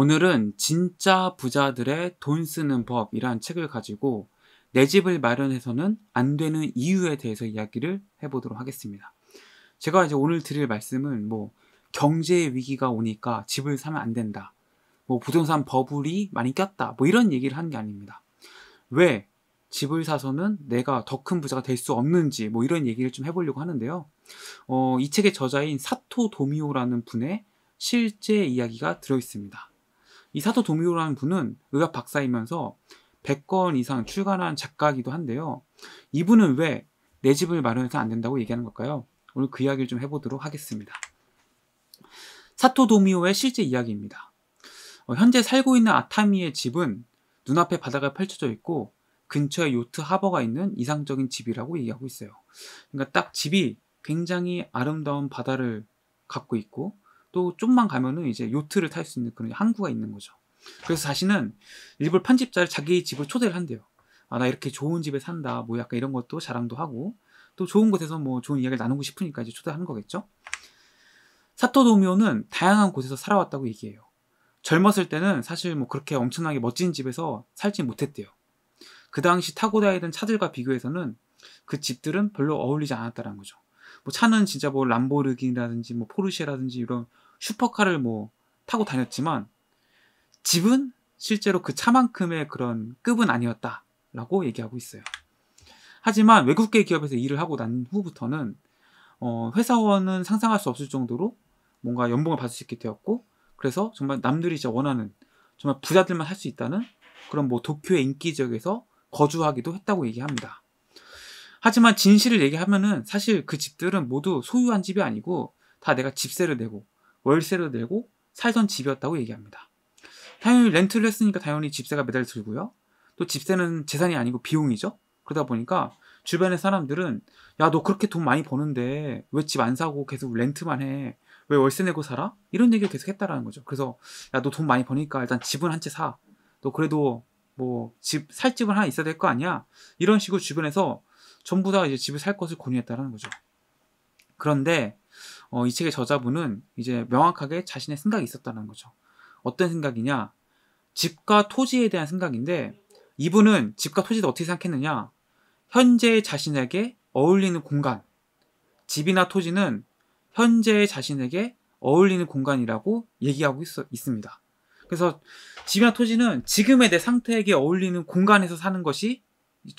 오늘은 진짜 부자들의 돈 쓰는 법이란 책을 가지고 내 집을 마련해서는 안 되는 이유에 대해서 이야기를 해보도록 하겠습니다. 제가 이제 오늘 드릴 말씀은 뭐 경제 위기가 오니까 집을 사면 안 된다. 뭐 부동산 버블이 많이 꼈다. 뭐 이런 얘기를 하는 게 아닙니다. 왜 집을 사서는 내가 더 큰 부자가 될 수 없는지 뭐 이런 얘기를 좀 해보려고 하는데요. 어, 이 책의 저자인 사토 도미오라는 분의 실제 이야기가 들어있습니다. 이 사토 도미오라는 분은 의학 박사이면서 100건 이상 출간한 작가이기도 한데요. 이분은 왜 내 집을 마련해서 안 된다고 얘기하는 걸까요? 오늘 그 이야기를 좀 해보도록 하겠습니다. 사토 도미오의 실제 이야기입니다. 어, 현재 살고 있는 아타미의 집은 눈앞에 바다가 펼쳐져 있고 근처에 요트 하버가 있는 이상적인 집이라고 얘기하고 있어요. 그러니까 딱 집이 굉장히 아름다운 바다를 갖고 있고 또 좀만 가면은 이제 요트를 탈 수 있는 그런 항구가 있는 거죠. 그래서 자신은 일본 편집자를 자기 집으로 초대를 한대요. 아, 나 이렇게 좋은 집에 산다. 뭐 약간 이런 것도 자랑도 하고 또 좋은 곳에서 뭐 좋은 이야기를 나누고 싶으니까 이제 초대한 거겠죠. 사토 도미오는 다양한 곳에서 살아왔다고 얘기해요. 젊었을 때는 사실 뭐 그렇게 엄청나게 멋진 집에서 살지 못했대요. 그 당시 타고 다니던 차들과 비교해서는 그 집들은 별로 어울리지 않았다는 거죠. 뭐 차는 진짜 뭐 람보르기니라든지 뭐 포르쉐라든지 이런 슈퍼카를 뭐 타고 다녔지만 집은 실제로 그 차만큼의 그런 급은 아니었다라고 얘기하고 있어요. 하지만 외국계 기업에서 일을 하고 난 후부터는 어, 회사원은 상상할 수 없을 정도로 뭔가 연봉을 받을 수 있게 되었고 그래서 정말 남들이 이제 원하는 정말 부자들만 할 수 있다는 그런 뭐 도쿄의 인기 지역에서 거주하기도 했다고 얘기합니다. 하지만 진실을 얘기하면은 사실 그 집들은 모두 소유한 집이 아니고 다 내가 집세를 내고 월세를 내고 살던 집이었다고 얘기합니다. 당연히 렌트를 했으니까 당연히 집세가 매달 들고요. 또 집세는 재산이 아니고 비용이죠. 그러다 보니까 주변의 사람들은 야 너 그렇게 돈 많이 버는데 왜 집 안 사고 계속 렌트만 해? 왜 월세 내고 살아? 이런 얘기를 계속 했다라는 거죠. 그래서 야 너 돈 많이 버니까 일단 집은 한 채 사. 너 그래도 뭐 집 살 집은 하나 있어야 될 거 아니야? 이런 식으로 주변에서 전부 다 이제 집을 살 것을 권유했다라는 거죠. 그런데 어, 이 책의 저자분은 이제 명확하게 자신의 생각이 있었다는 거죠. 어떤 생각이냐? 집과 토지에 대한 생각인데 이분은 집과 토지를 어떻게 생각했느냐? 현재의 자신에게 어울리는 공간. 집이나 토지는 현재의 자신에게 어울리는 공간이라고 얘기하고 있, 있습니다. 그래서 집이나 토지는 지금의 내 상태에게 어울리는 공간에서 사는 것이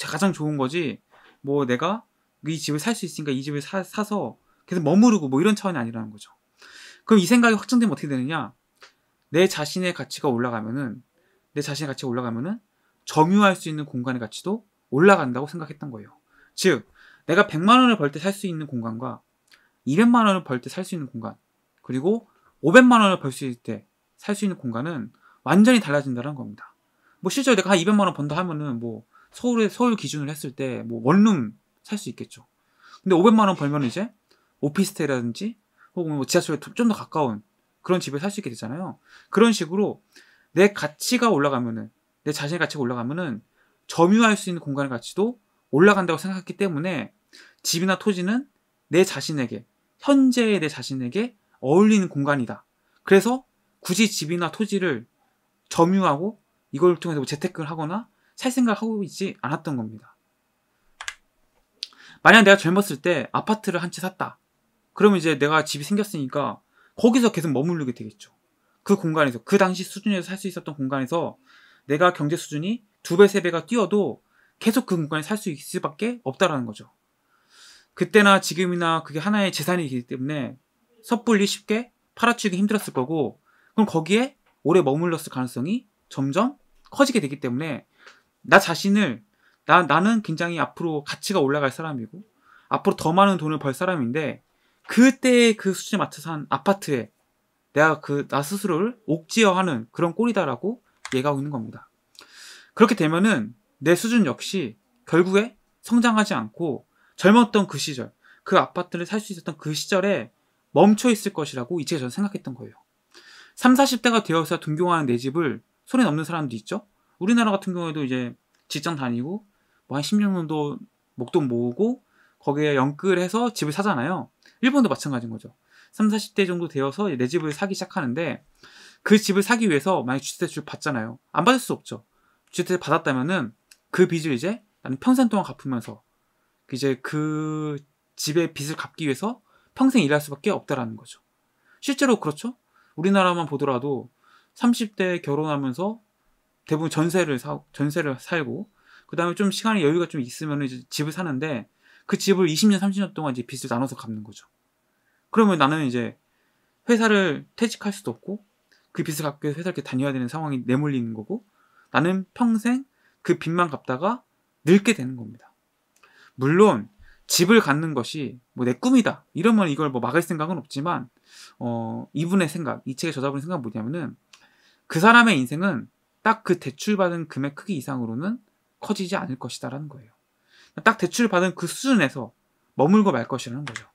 가장 좋은 거지 뭐 내가 이 집을 살 수 있으니까 이 집을 사, 사서 계속 머무르고 뭐 이런 차원이 아니라는 거죠. 그럼 이 생각이 확정되면 어떻게 되느냐? 내 자신의 가치가 올라가면은 내 자신의 가치가 올라가면은 점유할 수 있는 공간의 가치도 올라간다고 생각했던 거예요. 즉, 내가 100만 원을 벌 때 살 수 있는 공간과 200만 원을 벌 때 살 수 있는 공간, 그리고 500만 원을 벌 수 있을 때 살 수 있는 공간은 완전히 달라진다는 겁니다. 뭐 실제로 내가 한 200만 원 번다 하면은 뭐 서울에 서울 기준으로 했을 때뭐 원룸 살 수 있겠죠. 근데 500만 원 벌면 이제 오피스텔이라든지 혹은 뭐 지하철에 좀 더 가까운 그런 집을살 수 있게 되잖아요. 그런 식으로 내 가치가 올라가면은 내 자신의 가치가 올라가면은 점유할 수 있는 공간의 가치도 올라간다고 생각했기 때문에 집이나 토지는 내 자신에게 현재의 내 자신에게 어울리는 공간이다. 그래서 굳이 집이나 토지를 점유하고 이걸 통해서 뭐 재테크를 하거나 살생각 하고 있지 않았던 겁니다. 만약 내가 젊었을 때 아파트를 한 채 샀다. 그러면 이제 내가 집이 생겼으니까 거기서 계속 머무르게 되겠죠. 그 공간에서, 그 당시 수준에서 살 수 있었던 공간에서 내가 경제 수준이 두 배, 세 배가 뛰어도 계속 그 공간에 살 수 있을 밖에 없다라는 거죠. 그때나 지금이나 그게 하나의 재산이기 때문에 섣불리 쉽게 팔아치우기 힘들었을 거고, 그럼 거기에 오래 머물렀을 가능성이 점점 커지게 되기 때문에 나 자신을 나 나는 굉장히 앞으로 가치가 올라갈 사람이고 앞으로 더 많은 돈을 벌 사람인데 그때의 그 수준에 맞춰서 한 아파트에 내가 그 나 스스로를 옥지어하는 그런 꼴이다라고 얘기하고 있는 겁니다. 그렇게 되면은 내 수준 역시 결국에 성장하지 않고 젊었던 그 시절 그 아파트를 살 수 있었던 그 시절에 멈춰 있을 것이라고 이제 저는 생각했던 거예요. 3, 40대가 되어서 동경하는 내 집을 손에 넘는 사람도 있죠. 우리나라 같은 경우에도 이제 직장 다니고 뭐 한 10년 정도 목돈 모으고 거기에 연끌해서 집을 사잖아요. 일본도 마찬가지인 거죠. 3, 0 40대 정도 되어서 내 집을 사기 시작하는데 그 집을 사기 위해서 만약 주택대출 받잖아요. 안 받을 수 없죠. 주택 대출 받았다면은 그 빚을 이제 나는 평생 동안 갚으면서 이제 그집에 빚을 갚기 위해서 평생 일할 수밖에 없다라는 거죠. 실제로 그렇죠. 우리나라만 보더라도 30대 결혼하면서 대부분 전세를 사 전세를 살고 그다음에 좀 시간이 여유가 좀 있으면 이제 집을 사는데 그 집을 20년 30년 동안 이제 빚을 나눠서 갚는 거죠. 그러면 나는 이제 회사를 퇴직할 수도 없고 그 빚을 갚기 위해서 회사를 다녀야 되는 상황이 내몰리는 거고 나는 평생 그 빚만 갚다가 늙게 되는 겁니다. 물론 집을 갖는 것이 뭐 내 꿈이다 이러면 이걸 뭐 막을 생각은 없지만 어 이분의 생각 이 책의 저자분의 생각 은 뭐냐면은 그 사람의 인생은 딱그 대출받은 금액 크기 이상으로는 커지지 않을 것이다라는 거예요. 딱 대출받은 그 수준에서 머물고 말 것이라는 거죠.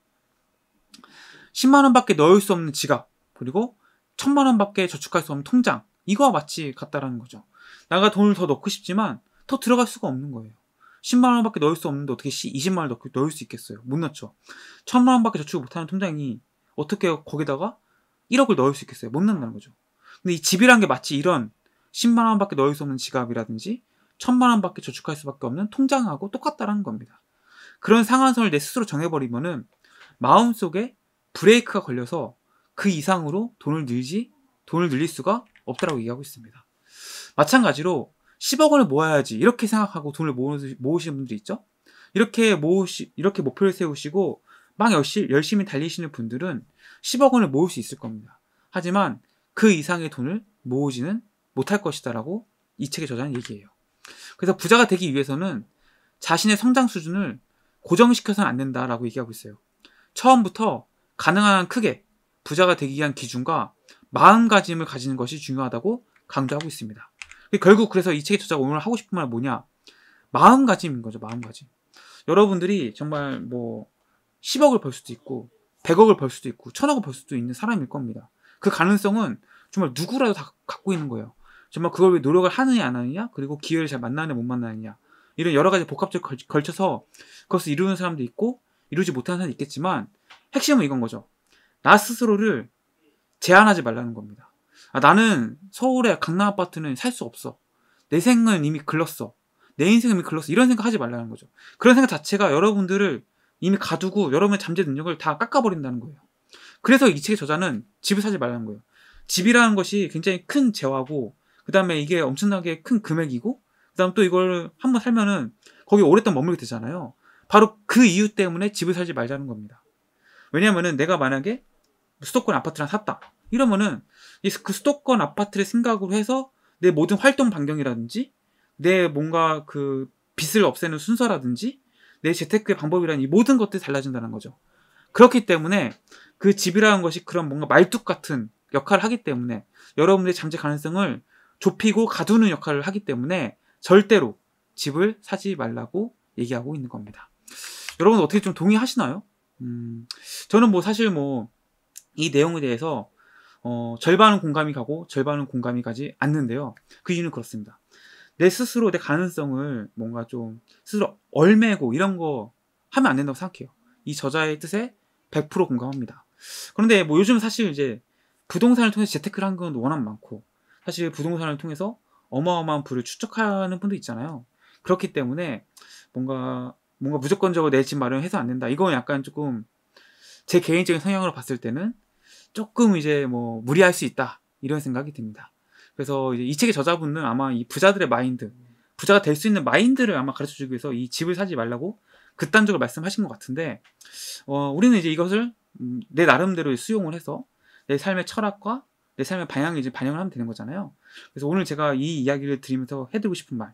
10만 원밖에 넣을 수 없는 지갑 그리고 1000만 원밖에 저축할 수 없는 통장 이거와 마치 같다라는 거죠. 내가 돈을 더 넣고 싶지만 더 들어갈 수가 없는 거예요. 10만 원밖에 넣을 수 없는데 어떻게 20만 원 넣, 넣을 수 있겠어요? 못 넣죠. 1000만 원밖에 저축을 못하는 통장이 어떻게 거기다가 1억을 넣을 수 있겠어요? 못 넣는다는 거죠. 근데 이 집이란 게 마치 이런 10만 원밖에 넣을 수 없는 지갑이라든지 1000만 원밖에 저축할 수밖에 없는 통장하고 똑같다라는 겁니다. 그런 상한선을 내 스스로 정해버리면은 마음속에 브레이크가 걸려서 그 이상으로 돈을 늘지 돈을 늘릴 수가 없다라고 얘기하고 있습니다. 마찬가지로 10억 원을 모아야지 이렇게 생각하고 돈을 모으시는 분들이 있죠. 이렇게 모으시 이렇게 목표를 세우시고 막 열심히, 열심히 달리시는 분들은 10억 원을 모을 수 있을 겁니다. 하지만 그 이상의 돈을 모으지는 못할 것이다라고 이 책의 저자는 얘기해요. 그래서 부자가 되기 위해서는 자신의 성장 수준을 고정시켜서는 안 된다라고 얘기하고 있어요. 처음부터 가능한 크게 부자가 되기 위한 기준과 마음가짐을 가지는 것이 중요하다고 강조하고 있습니다. 결국 그래서 이 책의 저자가 오늘 하고 싶은 말 뭐냐? 마음가짐인 거죠, 마음가짐. 여러분들이 정말 뭐 10억을 벌 수도 있고 100억을 벌 수도 있고 1000억을 벌 수도 있는 사람일 겁니다. 그 가능성은 정말 누구라도 다 갖고 있는 거예요. 정말 그걸 왜 노력을 하느냐 안 하느냐 그리고 기회를 잘 만나느냐 못 만나느냐 이런 여러 가지 복합적 걸쳐서 그것을 이루는 사람도 있고 이루지 못하는 사람도 있겠지만 핵심은 이건 거죠. 나 스스로를 제한하지 말라는 겁니다. 아, 나는 서울의 강남 아파트는 살 수 없어. 내 생은 이미 글렀어. 내 인생은 이미 글렀어. 이런 생각 하지 말라는 거죠. 그런 생각 자체가 여러분들을 이미 가두고 여러분의 잠재 능력을 다 깎아버린다는 거예요. 그래서 이 책의 저자는 집을 사지 말라는 거예요. 집이라는 것이 굉장히 큰 재화고 그 다음에 이게 엄청나게 큰 금액이고, 그 다음 또 이걸 한번 살면은 거기 오랫동안 머물게 되잖아요. 바로 그 이유 때문에 집을 살지 말자는 겁니다. 왜냐면은 내가 만약에 수도권 아파트를 샀다. 이러면은 그 수도권 아파트를 생각으로 해서 내 모든 활동 반경이라든지 내 뭔가 그 빚을 없애는 순서라든지 내 재테크의 방법이라는 이 모든 것들이 달라진다는 거죠. 그렇기 때문에 그 집이라는 것이 그런 뭔가 말뚝 같은 역할을 하기 때문에 여러분의 잠재 가능성을 좁히고 가두는 역할을 하기 때문에 절대로 집을 사지 말라고 얘기하고 있는 겁니다. 여러분 어떻게 좀 동의하시나요? 음, 저는 뭐 사실 뭐 이 내용에 대해서 어, 절반은 공감이 가고 절반은 공감이 가지 않는데요. 그 이유는 그렇습니다. 내 스스로 내 가능성을 뭔가 좀 스스로 얼매고 이런 거 하면 안 된다고 생각해요. 이 저자의 뜻에 100% 공감합니다. 그런데 뭐 요즘 사실 이제 부동산을 통해서 재테크를 한 건 워낙 많고 사실 부동산을 통해서 어마어마한 부를 추적하는 분도 있잖아요. 그렇기 때문에 뭔가 뭔가 무조건적으로 내 집 마련해서 안 된다. 이건 약간 조금 제 개인적인 성향으로 봤을 때는 조금 이제 뭐 무리할 수 있다 이런 생각이 듭니다. 그래서 이 책의 저자분은 아마 이 부자들의 마인드, 부자가 될 수 있는 마인드를 아마 가르쳐주기 위해서 이 집을 사지 말라고 극단적으로 말씀하신 것 같은데 어, 우리는 이제 이것을 음, 내 나름대로 수용을 해서 내 삶의 철학과 내 삶의 방향이 이제 반영을 하면 되는 거잖아요. 그래서 오늘 제가 이 이야기를 드리면서 해드리고 싶은 말.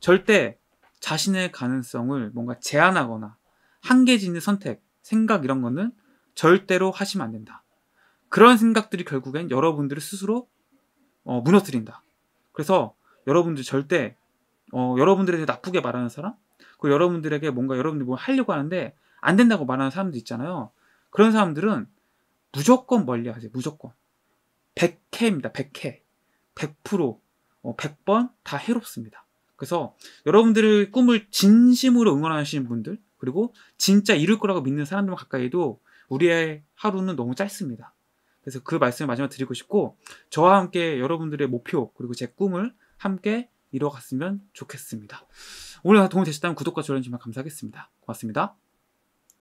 절대 자신의 가능성을 뭔가 제한하거나 한계 짓는 선택, 생각 이런 거는 절대로 하시면 안 된다. 그런 생각들이 결국엔 여러분들을 스스로 어, 무너뜨린다. 그래서 여러분들 절대 어, 여러분들에 게 나쁘게 말하는 사람, 그리고 여러분들에게 뭔가 여러분들이 뭘 하려고 하는데 안 된다고 말하는 사람도 있잖아요. 그런 사람들은 무조건 멀리 하세요. 무조건. 100회입니다. 100회. 100% 100번 다 해롭습니다. 그래서 여러분들의 꿈을 진심으로 응원하시는 분들 그리고 진짜 이룰 거라고 믿는 사람들만 가까이도 우리의 하루는 너무 짧습니다. 그래서 그 말씀을 마지막 드리고 싶고 저와 함께 여러분들의 목표 그리고 제 꿈을 함께 이뤄갔으면 좋겠습니다. 오늘 도움 이 되셨다면 구독과 좋아요 정말 감사하겠습니다. 고맙습니다.